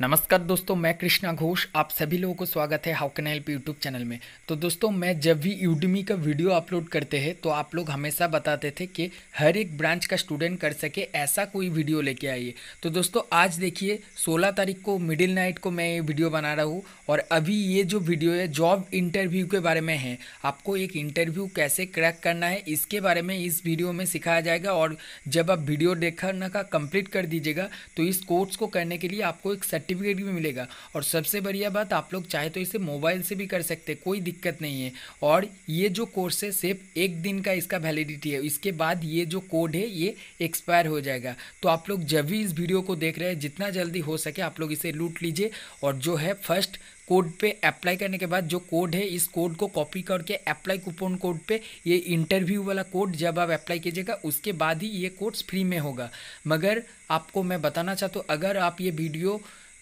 नमस्कार दोस्तों मैं कृष्णा घोष आप सभी लोगों को स्वागत है how can help YouTube channel में तो दोस्तों मैं जब भी यूडमी का वीडियो अपलोड करते हैं तो आप लोग हमेशा बताते थे कि हर एक ब्रांच का स्टूडेंट कर सके ऐसा कोई वीडियो लेके आइए तो दोस्तों आज देखिए 16 तारीख को मिडिल नाइट को मैं ये वीडियो बना रहा हूँ और अभी ये जो वीडियो है जॉब इंटरव्यू के बारे में है आपको एक इंटरव्यू कैसे क्रैक करना है इसके बारे में इस वीडियो में सिखाया जाएगा और जब आप वीडियो देखना का कंप्लीट कर दीजिएगा तो इस कोर्स को करने के लिए आपको एक सर्टिफिकेट भी मिलेगा और सबसे बढ़िया बात आप लोग चाहे तो इसे मोबाइल से भी कर सकते हैं कोई दिक्कत नहीं है और ये जो कोर्स है सिर्फ एक दिन का इसका वैलिडिटी है इसके बाद ये जो कोड है ये एक्सपायर हो जाएगा तो आप लोग जब भी इस वीडियो को देख रहे हैं जितना जल्दी हो सके आप लोग इसे लूट लीजिए और जो है फर्स्ट कोड पे अप्लाई करने के बाद जो कोड है इस कोड को कॉपी करके अप्लाई कूपन कोड पे ये इंटरव्यू वाला कोड जब आप अप्लाई कीजिएगा उसके बाद ही ये कोर्स फ्री में होगा मगर आपको मैं बताना चाहता हूँ अगर आप ये वीडियो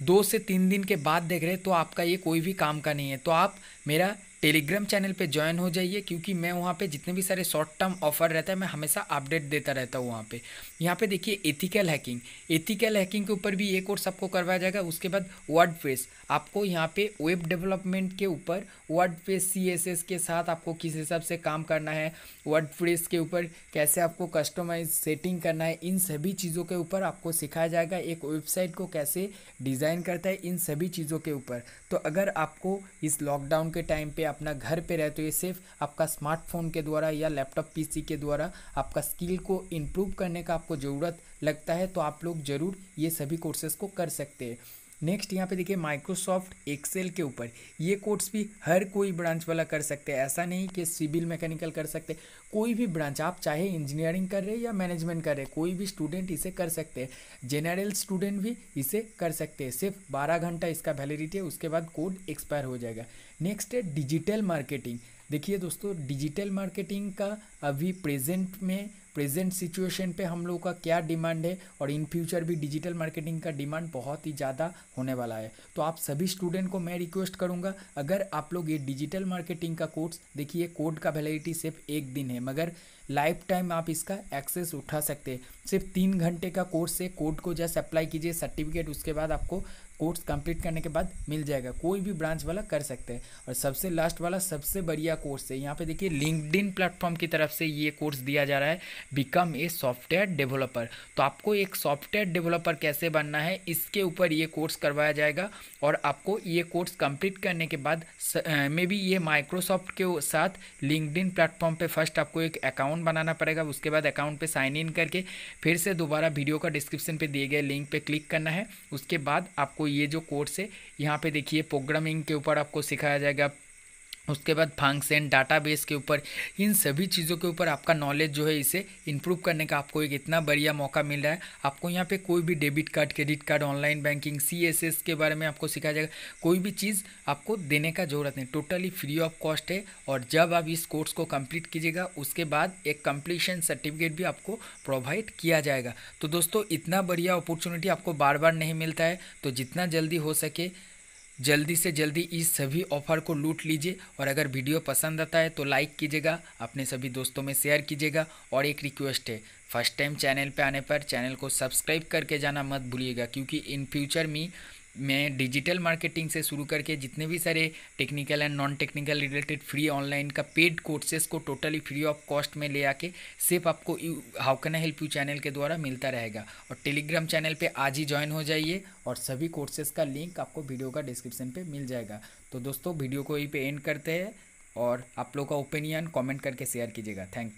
दो से तीन दिन के बाद देख रहे हैं तो आपका ये कोई भी काम का नहीं है तो आप मेरा टेलीग्राम चैनल पे ज्वाइन हो जाइए क्योंकि मैं वहाँ पे जितने भी सारे शॉर्ट टर्म ऑफर रहता है मैं हमेशा अपडेट देता रहता हूँ वहाँ पे यहाँ पे देखिए एथिकल हैकिंग एथिकल हैकिंग के ऊपर भी ये कोर्स आपको करवाया जाएगा उसके बाद वर्ड आपको यहाँ पे वेब डेवलपमेंट के ऊपर वर्ड फेस के साथ आपको किस हिसाब से काम करना है वर्ड के ऊपर कैसे आपको कस्टमाइज सेटिंग करना है इन सभी चीज़ों के ऊपर आपको सिखाया जाएगा एक वेबसाइट को कैसे डिज़ाइन करता है इन सभी चीज़ों के ऊपर तो अगर आपको इस लॉकडाउन के टाइम पर अपना घर पे रहते हुए सिर्फ आपका स्मार्टफोन के द्वारा या लैपटॉप पीसी के द्वारा आपका स्किल को इम्प्रूव करने का आपको ज़रूरत लगता है तो आप लोग ज़रूर ये सभी कोर्सेज़ को कर सकते हैं नेक्स्ट यहाँ पे देखिए माइक्रोसॉफ्ट एक्सेल के ऊपर ये कोर्स भी हर कोई ब्रांच वाला कर सकते हैं ऐसा नहीं कि सिविल मैकेनिकल कर सकते कोई भी ब्रांच आप चाहे इंजीनियरिंग कर रहे या मैनेजमेंट कर रहे कोई भी स्टूडेंट इसे कर सकते हैं जनरल स्टूडेंट भी इसे कर सकते हैं सिर्फ बारह घंटा इसका वैलिडिटी है उसके बाद कोड एक्सपायर हो जाएगा नेक्स्ट है डिजिटल मार्केटिंग देखिए दोस्तों डिजिटल मार्केटिंग का अभी प्रेजेंट में प्रेजेंट सिचुएशन पे हम लोगों का क्या डिमांड है और इन फ्यूचर भी डिजिटल मार्केटिंग का डिमांड बहुत ही ज़्यादा होने वाला है तो आप सभी स्टूडेंट को मैं रिक्वेस्ट करूँगा अगर आप लोग ये डिजिटल मार्केटिंग का कोर्स देखिए कोड का वैलिडिटी सिर्फ एक दिन है मगर लाइफ टाइम आप इसका एक्सेस उठा सकते हैं सिर्फ तीन घंटे का कोर्स है कोड को जस्ट अप्लाई कीजिए सर्टिफिकेट उसके बाद आपको कोर्स कंप्लीट करने के बाद मिल जाएगा कोई भी ब्रांच वाला कर सकते हैं और सबसे लास्ट वाला सबसे बढ़िया कोर्स है यहाँ पे देखिए लिंकड प्लेटफॉर्म की तरफ से ये कोर्स दिया जा रहा है बिकम ए सॉफ्टवेयर डेवलपर तो आपको एक सॉफ्टवेयर डेवलपर कैसे बनना है इसके ऊपर ये कोर्स करवाया जाएगा और आपको ये कोर्स कम्प्लीट करने के बाद मे बी ये माइक्रोसॉफ्ट के साथ लिंकड इन प्लेटफॉर्म पर फर्स्ट आपको एक अकाउंट अकाउंट बनाना पड़ेगा उसके बाद अकाउंट पे साइन इन करके फिर से दोबारा वीडियो का डिस्क्रिप्शन पे दिए गए लिंक पे क्लिक करना है उसके बाद आपको ये जो कोर्स है यहाँ पे देखिए प्रोग्रामिंग के ऊपर आपको सिखाया जाएगा उसके बाद फंक्शन डाटाबेस के ऊपर इन सभी चीज़ों के ऊपर आपका नॉलेज जो है इसे इम्प्रूव करने का आपको एक इतना बढ़िया मौका मिल रहा है आपको यहाँ पे कोई भी debit card credit card online banking CSS के बारे में आपको सिखाया जाएगा कोई भी चीज़ आपको देने का ज़रूरत नहीं टोटली फ्री ऑफ कॉस्ट है और जब आप इस कोर्स को कम्प्लीट कीजिएगा उसके बाद एक कम्प्लीशन सर्टिफिकेट भी आपको प्रोवाइड किया जाएगा तो दोस्तों इतना बढ़िया अपॉर्चुनिटी आपको बार बार नहीं मिलता है तो जितना जल्दी हो सके जल्दी से जल्दी इस सभी ऑफर को लूट लीजिए और अगर वीडियो पसंद आता है तो लाइक कीजिएगा अपने सभी दोस्तों में शेयर कीजिएगा और एक रिक्वेस्ट है फर्स्ट टाइम चैनल पे आने पर चैनल को सब्सक्राइब करके जाना मत भूलिएगा क्योंकि इन फ्यूचर में मैं डिजिटल मार्केटिंग से शुरू करके जितने भी सारे technical and non technical related free online का पेड कोर्सेज को टोटली फ्री ऑफ कॉस्ट में ले आके सिर्फ आपको you how can I help you channel के द्वारा मिलता रहेगा और टेलीग्राम चैनल पे आज ही ज्वाइन हो जाइए और सभी कोर्सेज का लिंक आपको वीडियो का डिस्क्रिप्शन पर मिल जाएगा तो दोस्तों वीडियो को यहीं पर एंड करते हैं और आप लोग का ओपिनियन कमेंट करके शेयर कीजिएगा थैंक यू